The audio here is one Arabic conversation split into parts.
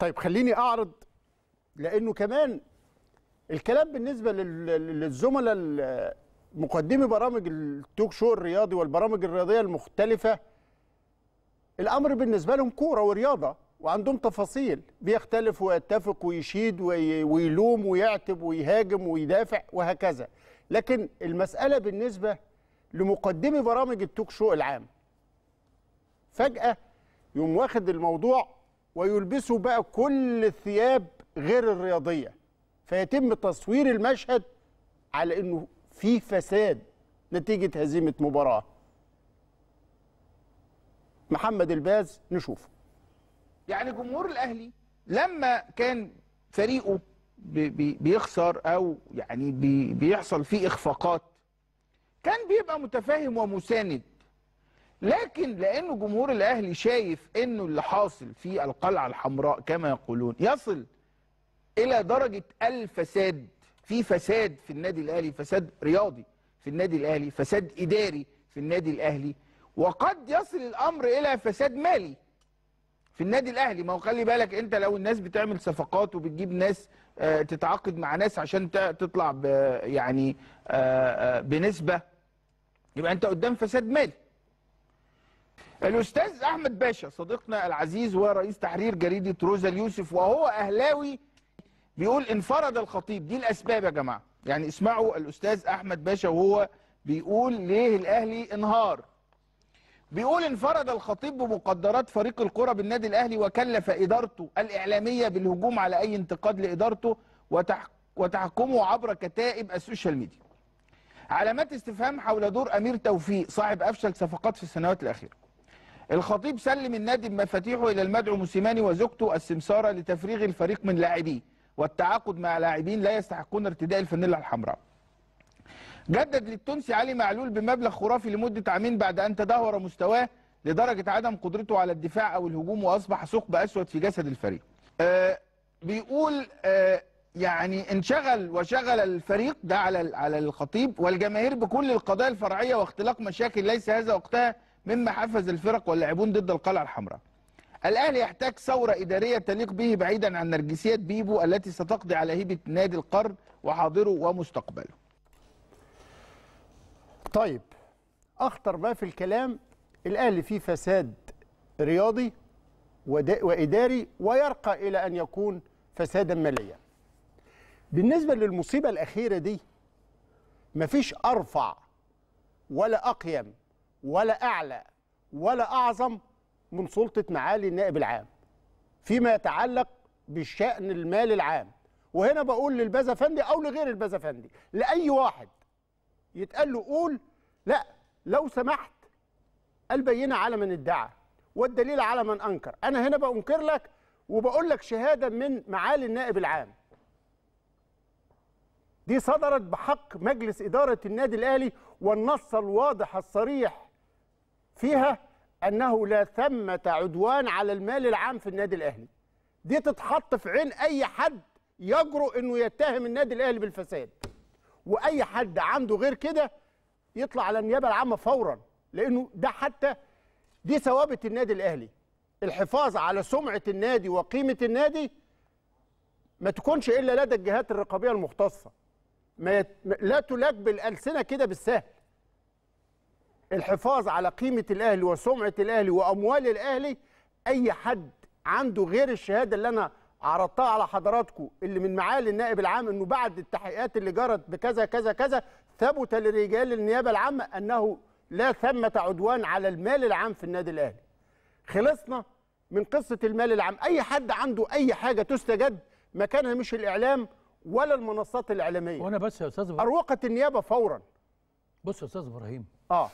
طيب خليني اعرض لانه كمان الكلام بالنسبه للزملاء مقدمي برامج التوك شو الرياضي والبرامج الرياضيه المختلفه الامر بالنسبه لهم كوره ورياضه وعندهم تفاصيل بيختلف ويتفق ويشيد ويلوم ويعتب ويهاجم ويدافع وهكذا لكن المساله بالنسبه لمقدمي برامج التوك شو العام فجاه يوم واخد الموضوع ويلبسوا بقى كل الثياب غير الرياضيه فيتم تصوير المشهد على انه في فساد نتيجه هزيمه مباراه محمد الباز نشوفه يعني جمهور الاهلي لما كان فريقه بيخسر او يعني بيحصل فيه اخفاقات كان بيبقى متفاهم ومساند لكن لانه جمهور الاهلي شايف انه اللي حاصل في القلعه الحمراء كما يقولون يصل الى درجه الفساد في فساد في النادي الاهلي فساد رياضي في النادي الاهلي فساد اداري في النادي الاهلي وقد يصل الامر الى فساد مالي في النادي الاهلي ما هو خلي بالك انت لو الناس بتعمل صفقات وبتجيب ناس آه، تتعاقد مع ناس عشان تطلع يعني آه، آه، بنسبه يبقى انت قدام فساد مالي الاستاذ احمد باشا صديقنا العزيز ورئيس تحرير جريده روزا اليوسف وهو اهلاوي بيقول انفرد الخطيب دي الاسباب يا جماعه يعني اسمعوا الاستاذ احمد باشا وهو بيقول ليه الاهلي انهار بيقول انفرد الخطيب بمقدرات فريق الكره بالنادي الاهلي وكلف ادارته الاعلاميه بالهجوم على اي انتقاد لادارته وتحكمه عبر كتائب السوشيال ميديا علامات استفهام حول دور امير توفيق صاحب افشل صفقات في السنوات الاخيره الخطيب سلم النادي بمفاتيحه إلى المدعو موسيماني وزوجته السمسارة لتفريغ الفريق من لاعبيه والتعاقد مع لاعبين لا يستحقون ارتداء الفانيلا الحمراء جدد للتونسي علي معلول بمبلغ خرافي لمدة عامين بعد أن تدهور مستواه لدرجة عدم قدرته على الدفاع أو الهجوم وأصبح ثقب أسود في جسد الفريق آه بيقول آه يعني انشغل وشغل الفريق ده على على الخطيب والجماهير بكل القضايا الفرعيه واختلاق مشاكل ليس هذا وقتها مما حفز الفرق واللاعبون ضد القلعه الحمراء. الاهلي يحتاج ثوره اداريه تليق به بعيدا عن نرجسيه بيبو التي ستقضي على هيبه نادي القرن وحاضره ومستقبله. طيب اخطر ما في الكلام الاهلي فيه فساد رياضي واداري ويرقى الى ان يكون فسادا ماليا. بالنسبه للمصيبه الاخيره دي مفيش ارفع ولا اقيم ولا أعلى ولا أعظم من سلطة معالي النائب العام فيما يتعلق بالشأن المالي العام وهنا بقول للبازفندي أو لغير البازفندي لأي واحد يتقال له قول لا لو سمحت البينة على من ادعى والدليل على من أنكر أنا هنا بأنكر لك وبقول لك شهادة من معالي النائب العام دي صدرت بحق مجلس إدارة النادي الأهلي والنص الواضح الصريح فيها انه لا ثمه عدوان على المال العام في النادي الاهلي دي تتحط في عين اي حد يجرؤ انه يتهم النادي الاهلي بالفساد واي حد عنده غير كده يطلع على النيابه العامه فورا لانه ده حتى دي ثوابت النادي الاهلي الحفاظ على سمعه النادي وقيمه النادي ما تكونش الا لدى الجهات الرقابيه المختصه ما يت... لا تلاك بالالسنه كده بالسهل الحفاظ على قيمه الاهلي وسمعه الاهلي واموال الاهلي اي حد عنده غير الشهاده اللي انا عرضتها على حضراتكم اللي من معالي النائب العام انه بعد التحقيقات اللي جرت بكذا كذا كذا ثبت لرجال النيابه العامه انه لا ثمه عدوان على المال العام في النادي الاهلي. خلصنا من قصه المال العام، اي حد عنده اي حاجه تستجد مكانها مش الاعلام ولا المنصات الاعلاميه. وانا بس يا استاذ اروقه النيابه فورا. بص يا استاذ ابراهيم. اه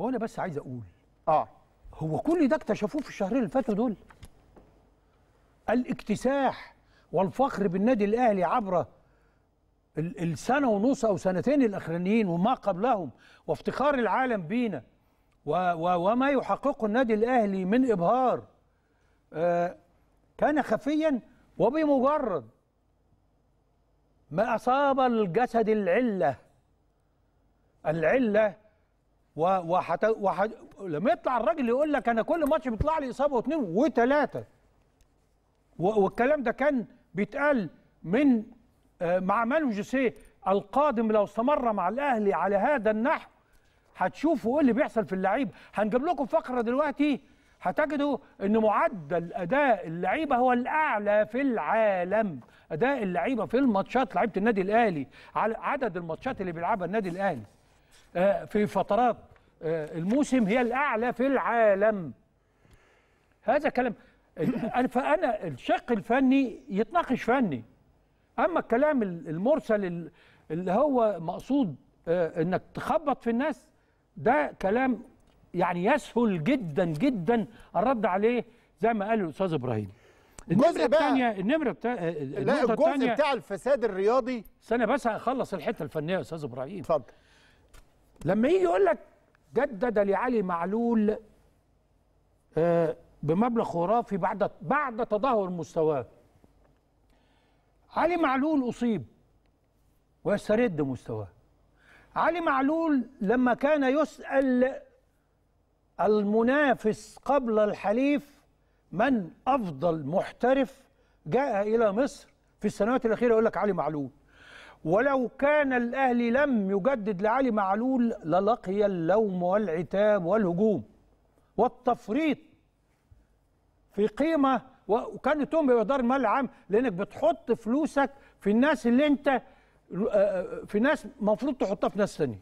هو انا بس عايز اقول اه هو كل ده اكتشفوه في الشهرين اللي فاتوا دول الاكتساح والفخر بالنادي الاهلي عبر السنه ونص او سنتين الاخرانيين وما قبلهم وافتخار العالم بينا وما يحققه النادي الاهلي من ابهار آه، كان خفيا وبمجرد ما اصاب الجسد العله العله و... وحت... وح... لما يطلع الراجل يقول لك انا كل ماتش بيطلع لي اصابه واثنين وثلاثه و... والكلام ده كان بيتقال من آه، مع مانو جوسيه القادم لو استمر مع الاهلي على هذا النحو هتشوفوا ايه اللي بيحصل في اللعيبه هنجيب لكم فقره دلوقتي هتجدوا ان معدل اداء اللعيبه هو الاعلى في العالم اداء اللعيبه في الماتشات لعيبه النادي الاهلي على عدد الماتشات اللي بيلعبها النادي الاهلي آه، في فترات آه، الموسم هي الأعلى في العالم هذا كلام فأنا الشق الفني يتناقش فني أما الكلام المرسل اللي هو مقصود آه، إنك تخبط في الناس ده كلام يعني يسهل جدا جدا الرد عليه زي ما قال الأستاذ إبراهيم الجزء الثانية النمرة بتا... لا الجزء بتاع الفساد الرياضي استنى بس هخلص الحتة الفنية يا أستاذ إبراهيم اتفضل لما يجي يقول لك جدد لعلي معلول آه، بمبلغ خرافي بعد بعد تدهور مستواه علي معلول أصيب ويسترد مستواه علي معلول لما كان يسأل المنافس قبل الحليف من أفضل محترف جاء إلى مصر في السنوات الأخيرة يقول لك علي معلول ولو كان الأهلي لم يجدد لعلي معلول للقي اللوم والعتاب والهجوم والتفريط في قيمة وكان يتم بإدارة المال العام لأنك بتحط فلوسك في الناس اللي أنت آه، آه، في ناس المفروض تحطها في ناس ثانيه.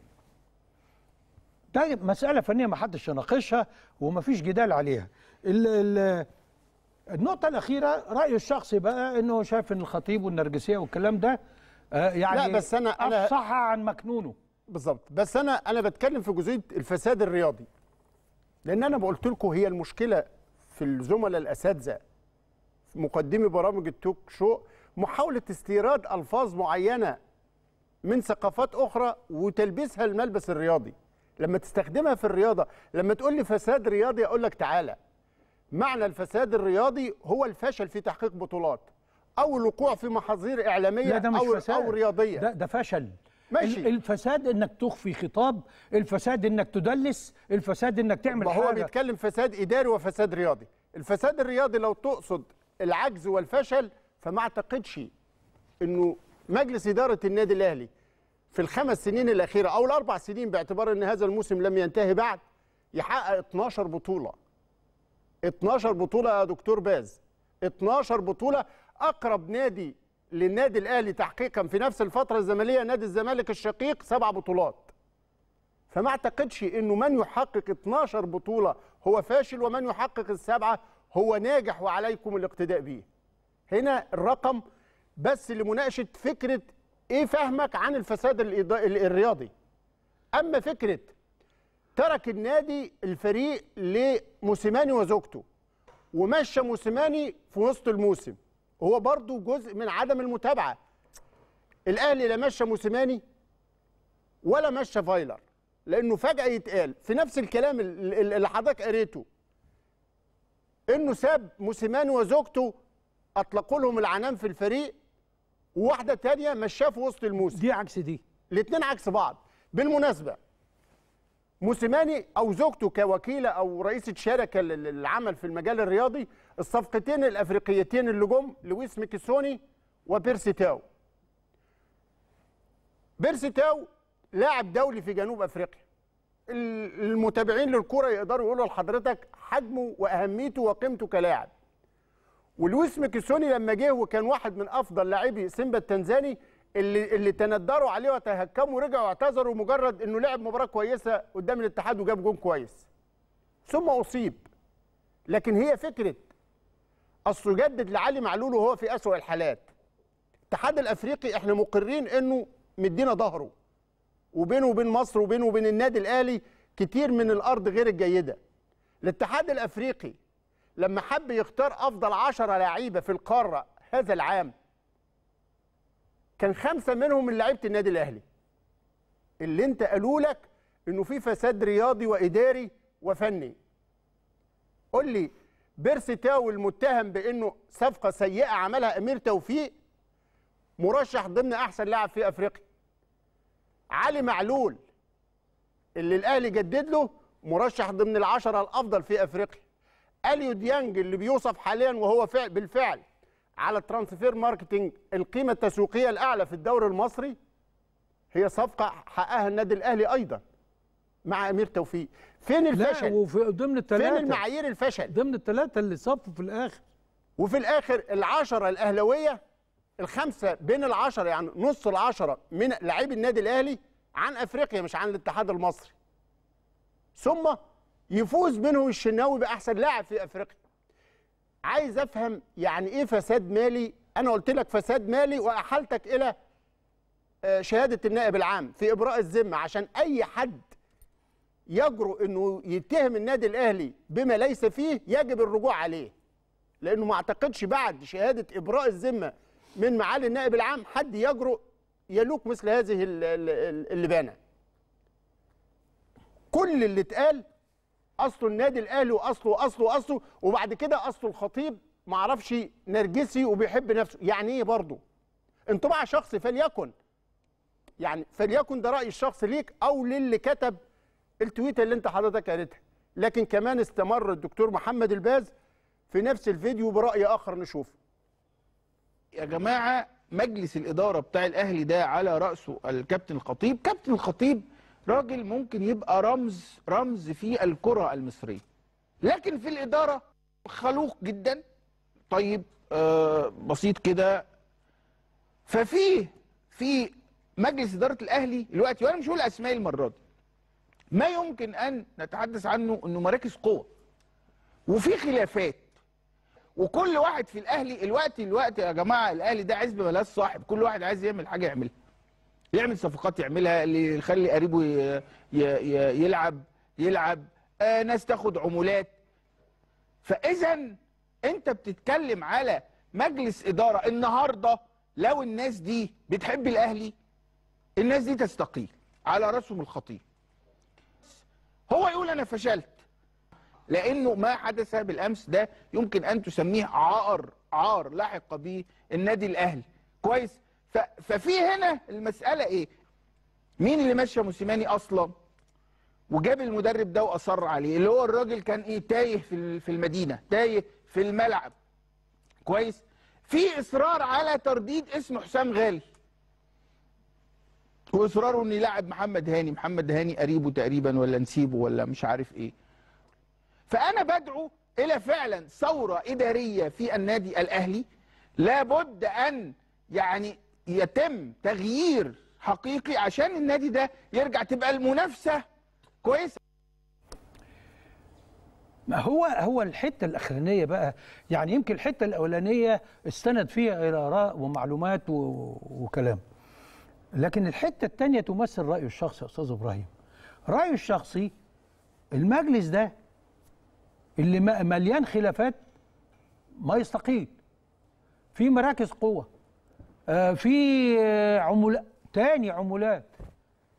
ده مسألة فنية ما حدش يناقشها وما فيش جدال عليها. النقطة الأخيرة رأي الشخصي بقى إنه شايف إن الخطيب والنرجسية والكلام ده آه، يعني لا بس انا انا عن مكنونه بالظبط بس انا انا بتكلم في جزئيه الفساد الرياضي لان انا بقولت لكم هي المشكله في الزملاء الاساتذه مقدمي برامج التوك شو محاوله استيراد الفاظ معينه من ثقافات اخرى وتلبسها الملبس الرياضي لما تستخدمها في الرياضه لما تقول لي فساد رياضي اقول لك تعالى معنى الفساد الرياضي هو الفشل في تحقيق بطولات او الوقوع في محاظير اعلاميه لا ده مش او فساد. او رياضيه ده ده فشل ماشي الفساد انك تخفي خطاب الفساد انك تدلس الفساد انك تعمل ما هو حاجة. بيتكلم فساد اداري وفساد رياضي الفساد الرياضي لو تقصد العجز والفشل فما اعتقدش انه مجلس اداره النادي الاهلي في الخمس سنين الاخيره او الاربع سنين باعتبار ان هذا الموسم لم ينتهي بعد يحقق 12 بطوله 12 بطوله يا دكتور باز 12 بطوله اقرب نادي للنادي الاهلي تحقيقا في نفس الفتره الزمنيه نادي الزمالك الشقيق سبع بطولات فما اعتقدش انه من يحقق 12 بطوله هو فاشل ومن يحقق السبعه هو ناجح وعليكم الاقتداء به هنا الرقم بس لمناقشه فكره ايه فهمك عن الفساد الرياضي اما فكره ترك النادي الفريق لموسيماني وزوجته ومشى موسيماني في وسط الموسم هو برضو جزء من عدم المتابعه الاهلي لا مشى موسيماني ولا مشى فايلر لانه فجاه يتقال في نفس الكلام اللي حضرتك قريته انه ساب موسيماني وزوجته اطلقوا لهم العنان في الفريق وواحده تانية مشاه في وسط الموسم دي عكس دي الاثنين عكس بعض بالمناسبه موسيماني او زوجته كوكيله او رئيسه شركه للعمل في المجال الرياضي الصفقتين الافريقيتين اللي جم لويس ميكيسوني وبيرسي تاو بيرسي تاو لاعب دولي في جنوب افريقيا المتابعين للكره يقدروا يقولوا لحضرتك حجمه واهميته وقيمته كلاعب ولويس ميكيسوني لما جه وكان واحد من افضل لاعبي سيمبا التنزاني اللي اللي تندروا عليه وتهكموا ورجعوا اعتذروا مجرد انه لعب مباراه كويسه قدام الاتحاد وجاب جون كويس ثم اصيب لكن هي فكره اصله يجدد لعلي معلول وهو في اسوء الحالات الاتحاد الافريقي احنا مقرين انه مدينا ظهره وبينه وبين مصر وبينه وبين النادي الاهلي كتير من الارض غير الجيده الاتحاد الافريقي لما حب يختار افضل عشرة لعيبه في القاره هذا العام كان خمسه منهم من لعيبه النادي الاهلي اللي انت قالوا لك انه في فساد رياضي واداري وفني قول لي بيرسي تاو المتهم بانه صفقه سيئه عملها امير توفيق مرشح ضمن احسن لاعب في افريقيا علي معلول اللي الاهلي جدد له مرشح ضمن العشره الافضل في افريقيا اليو ديانج اللي بيوصف حاليا وهو فعل بالفعل على الترانسفير ماركتنج القيمه التسويقيه الاعلى في الدوري المصري هي صفقه حققها النادي الاهلي ايضا مع امير توفيق فين الفشل؟ لا وفي ضمن الثلاثة فين المعايير الفشل؟ ضمن الثلاثة اللي صفوا في الآخر وفي الآخر العشرة الأهلاوية الخمسة بين العشرة يعني نص العشرة من لعيب النادي الأهلي عن أفريقيا مش عن الاتحاد المصري ثم يفوز منهم الشناوي بأحسن لاعب في أفريقيا عايز أفهم يعني إيه فساد مالي أنا قلت لك فساد مالي وأحالتك إلى آه، شهادة النائب العام في إبراء الذمة عشان أي حد يجرؤ انه يتهم النادي الاهلي بما ليس فيه يجب الرجوع عليه لانه ما اعتقدش بعد شهاده ابراء الذمه من معالي النائب العام حد يجرؤ يلوك مثل هذه اللبانه كل اللي اتقال اصله النادي الاهلي واصله واصله واصله وبعد كده اصله الخطيب ما اعرفش نرجسي وبيحب نفسه يعني ايه برضه انطباع شخصي فليكن يعني فليكن ده راي الشخص ليك او للي كتب التويته اللي انت حضرتك قالتها لكن كمان استمر الدكتور محمد الباز في نفس الفيديو براي اخر نشوفه يا جماعه مجلس الاداره بتاع الاهلي ده على راسه الكابتن الخطيب كابتن الخطيب راجل ممكن يبقى رمز رمز في الكره المصريه لكن في الاداره خلوق جدا طيب آه بسيط كده ففي في مجلس اداره الاهلي دلوقتي وانا مش هقول اسماء المره دي ما يمكن ان نتحدث عنه انه مراكز قوه وفي خلافات وكل واحد في الاهلي الوقت الوقت يا جماعه الاهلي ده عزب ملاش صاحب كل واحد عايز يعمل حاجه يعملها يعمل صفقات يعملها اللي يخلي قريبه يلعب يلعب آه ناس تاخد عمولات فاذا انت بتتكلم على مجلس اداره النهارده لو الناس دي بتحب الاهلي الناس دي تستقيل على راسهم الخطيب هو يقول انا فشلت لانه ما حدث بالامس ده يمكن ان تسميه عار عار لحق به النادي الاهلي كويس ففي هنا المساله ايه مين اللي ماشي موسيماني اصلا وجاب المدرب ده واصر عليه اللي هو الراجل كان ايه تايه في المدينه تايه في الملعب كويس في اصرار على ترديد اسم حسام غالي واصراره ان يلعب محمد هاني محمد هاني قريبه تقريبا ولا نسيبه ولا مش عارف ايه فانا بدعو الى فعلا ثوره اداريه في النادي الاهلي لابد ان يعني يتم تغيير حقيقي عشان النادي ده يرجع تبقى المنافسه كويسه ما هو هو الحته الاخرانيه بقى يعني يمكن الحته الاولانيه استند فيها الى اراء ومعلومات وكلام لكن الحتة التانية تمثل رأيه الشخصي يا أستاذ إبراهيم رأيه الشخصي المجلس ده اللي مليان خلافات ما يستقيل في مراكز قوة آه، في آه، عمولات تاني عمولات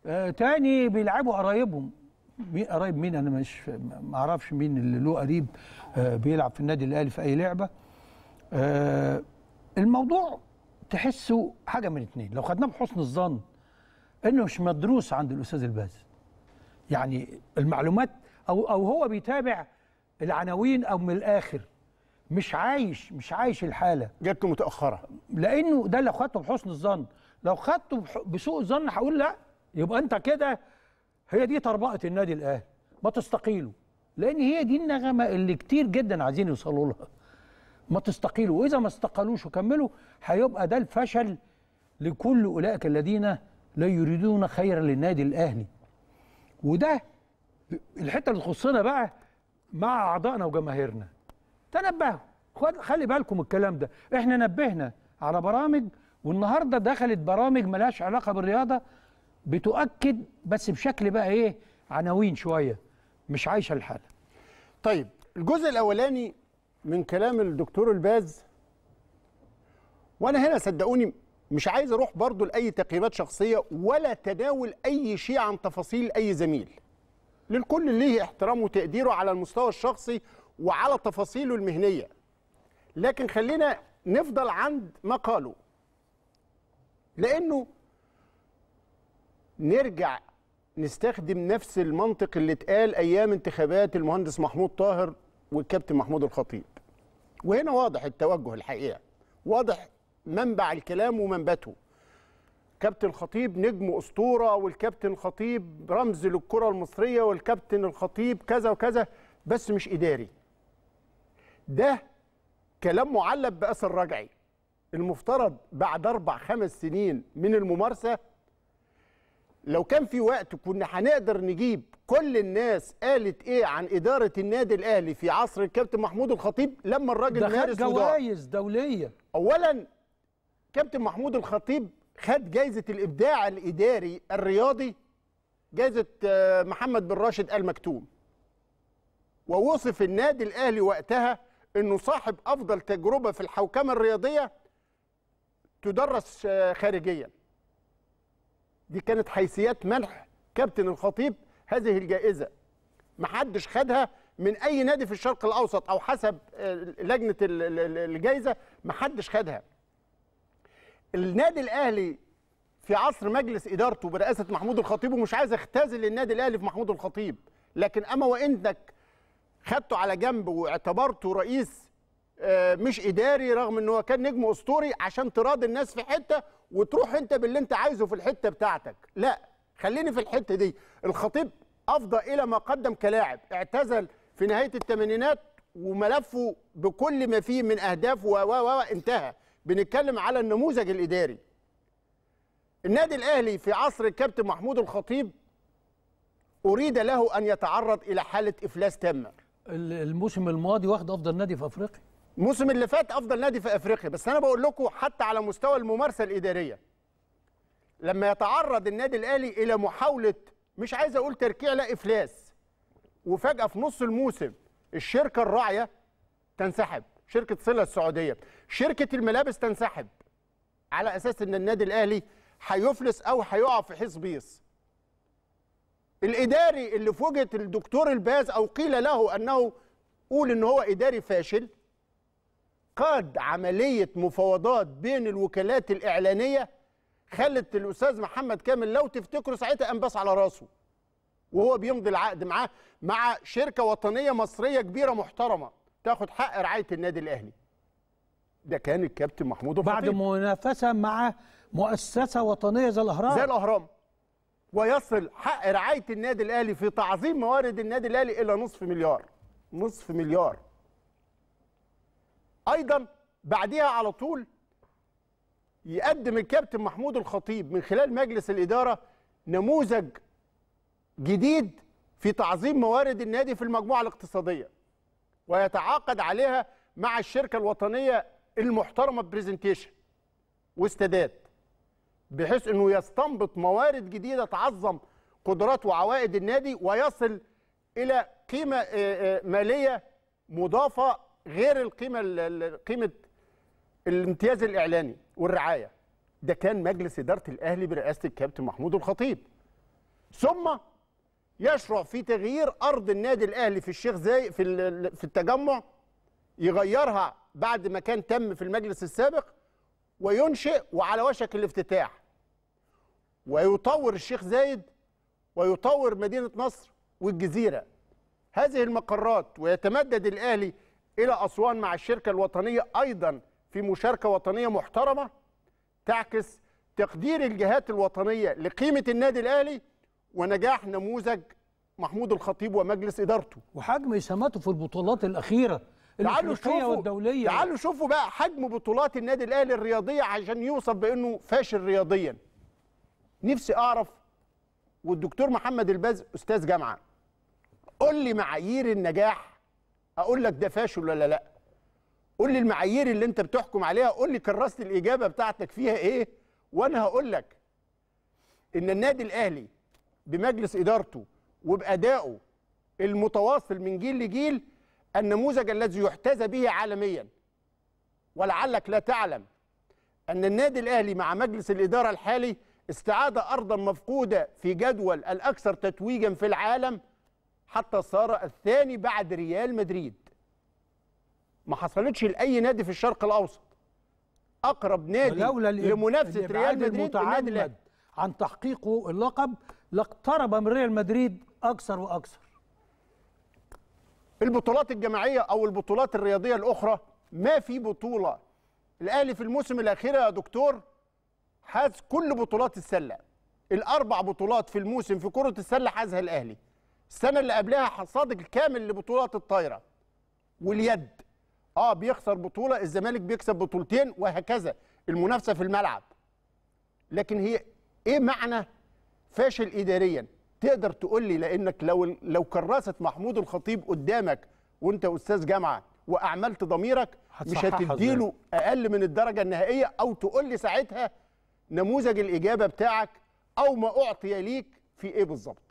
آه، تاني بيلعبوا قرايبهم مين قرايب مين انا مش ما اعرفش مين اللي له قريب بيلعب في النادي الاهلي في اي لعبه الموضوع تحسه حاجه من اتنين لو خدناه بحسن الظن انه مش مدروس عند الاستاذ الباز يعني المعلومات او او هو بيتابع العناوين او من الاخر مش عايش مش عايش الحاله جت متاخره لانه ده لو خدته بحسن الظن لو خدته بسوء الظن هقول لا يبقى انت كده هي دي طربقه النادي الاهلي ما تستقيله لان هي دي النغمه اللي كتير جدا عايزين يوصلوا لها ما تستقيلوا واذا ما استقالوش وكملوا هيبقى ده الفشل لكل اولئك الذين لا يريدون خيرا للنادي الاهلي وده الحته اللي تخصنا بقى مع اعضائنا وجماهيرنا تنبهوا خلي بالكم الكلام ده احنا نبهنا على برامج والنهارده دخلت برامج ملهاش علاقه بالرياضه بتؤكد بس بشكل بقى ايه عناوين شويه مش عايشه الحاله طيب الجزء الاولاني من كلام الدكتور الباز وانا هنا صدقوني مش عايز اروح برضو لاي تقييمات شخصيه ولا تداول اي شيء عن تفاصيل اي زميل للكل ليه احترامه وتقديره على المستوى الشخصي وعلى تفاصيله المهنيه لكن خلينا نفضل عند ما قالوا لانه نرجع نستخدم نفس المنطق اللي اتقال ايام انتخابات المهندس محمود طاهر والكابتن محمود الخطيب وهنا واضح التوجه الحقيقه واضح منبع الكلام ومنبته كابتن خطيب نجم اسطوره والكابتن خطيب رمز للكره المصريه والكابتن الخطيب كذا وكذا بس مش اداري ده كلام معلب باثر رجعي المفترض بعد اربع خمس سنين من الممارسه لو كان في وقت كنا هنقدر نجيب كل الناس قالت ايه عن اداره النادي الاهلي في عصر الكابتن محمود الخطيب لما الراجل ده خد جوائز دوليه اولا كابتن محمود الخطيب خد جايزه الابداع الاداري الرياضي جايزه آه، محمد بن راشد ال مكتوم ووصف النادي الاهلي وقتها انه صاحب افضل تجربه في الحوكمه الرياضيه تدرس آه، خارجيا دي كانت حيثيات منح كابتن الخطيب هذه الجائزه ما حدش خدها من اي نادي في الشرق الاوسط او حسب آه، لجنه الجائزه ما حدش خدها النادي الاهلي في عصر مجلس ادارته برئاسه محمود الخطيب ومش عايز اختزل النادي الاهلي في محمود الخطيب لكن اما وانك خدته على جنب واعتبرته رئيس آه، مش اداري رغم ان هو كان نجم اسطوري عشان تراضي الناس في حته وتروح انت باللي انت عايزه في الحته بتاعتك لا خليني في الحته دي الخطيب افضى الى ما قدم كلاعب اعتزل في نهايه الثمانينات وملفه بكل ما فيه من اهداف و و انتهى بنتكلم على النموذج الاداري النادي الاهلي في عصر الكابتن محمود الخطيب اريد له ان يتعرض الى حاله افلاس تامه الموسم الماضي واخد افضل نادي في افريقيا الموسم اللي فات افضل نادي في افريقيا بس انا بقول لكم حتى على مستوى الممارسه الاداريه لما يتعرض النادي الاهلي الى محاوله مش عايز اقول تركيع لا افلاس وفجاه في نص الموسم الشركه الراعيه تنسحب شركه صله السعوديه شركه الملابس تنسحب على اساس ان النادي الاهلي هيفلس او هيقع في حيص بيص الاداري اللي في وجهه الدكتور الباز او قيل له انه قول ان هو اداري فاشل انعقاد عمليه مفاوضات بين الوكالات الاعلانيه خلت الاستاذ محمد كامل لو تفتكروا ساعتها قام على راسه وهو بيمضي العقد معاه مع شركه وطنيه مصريه كبيره محترمه تاخد حق رعايه النادي الاهلي ده كان الكابتن محمود بعد منافسه مع مؤسسه وطنيه زي الاهرام زي الاهرام ويصل حق رعايه النادي الاهلي في تعظيم موارد النادي الاهلي الى نصف مليار نصف مليار ايضا بعديها على طول يقدم الكابتن محمود الخطيب من خلال مجلس الاداره نموذج جديد في تعظيم موارد النادي في المجموعه الاقتصاديه ويتعاقد عليها مع الشركه الوطنيه المحترمه برزنتيشن واستداد بحيث انه يستنبط موارد جديده تعظم قدرات وعوائد النادي ويصل الى قيمه ماليه مضافه غير القيمه قيمه الامتياز الاعلاني والرعايه ده كان مجلس اداره الاهلي برئاسه الكابتن محمود الخطيب ثم يشرع في تغيير ارض النادي الاهلي في الشيخ زايد في في التجمع يغيرها بعد ما كان تم في المجلس السابق وينشئ وعلى وشك الافتتاح ويطور الشيخ زايد ويطور مدينه نصر والجزيره هذه المقرات ويتمدد الاهلي الى اسوان مع الشركه الوطنيه ايضا في مشاركه وطنيه محترمه تعكس تقدير الجهات الوطنيه لقيمه النادي الاهلي ونجاح نموذج محمود الخطيب ومجلس ادارته وحجم اسهاماته في البطولات الاخيره تعالوا شوفوا والدوليه تعالوا شوفوا بقى حجم بطولات النادي الاهلي الرياضيه عشان يوصف بانه فاشل رياضيا نفسي اعرف والدكتور محمد الباز استاذ جامعه قول لي معايير النجاح اقول لك ده فاشل ولا لا قول لي المعايير اللي انت بتحكم عليها قول لي كراسه الاجابه بتاعتك فيها ايه وانا هقول لك ان النادي الاهلي بمجلس ادارته وبادائه المتواصل من جيل لجيل النموذج الذي يحتذى به عالميا ولعلك لا تعلم ان النادي الاهلي مع مجلس الاداره الحالي استعاد ارضا مفقوده في جدول الاكثر تتويجا في العالم حتى صار الثاني بعد ريال مدريد ما حصلتش لاي نادي في الشرق الاوسط اقرب نادي لمنافسه ريال مدريد النادي عن تحقيقه اللقب لاقترب من ريال مدريد اكثر واكثر البطولات الجماعيه او البطولات الرياضيه الاخرى ما في بطوله الاهلي في الموسم الاخير يا دكتور حاز كل بطولات السله الاربع بطولات في الموسم في كره السله حازها الاهلي السنه اللي قبلها حصاد الكامل لبطوله الطايره واليد اه بيخسر بطوله الزمالك بيكسب بطولتين وهكذا المنافسه في الملعب لكن هي ايه معنى فاشل اداريا تقدر تقول لي لانك لو لو كرست محمود الخطيب قدامك وانت استاذ جامعه واعملت ضميرك مش هتديله اقل من الدرجه النهائيه او تقول لي ساعتها نموذج الاجابه بتاعك او ما اعطي ليك في ايه بالظبط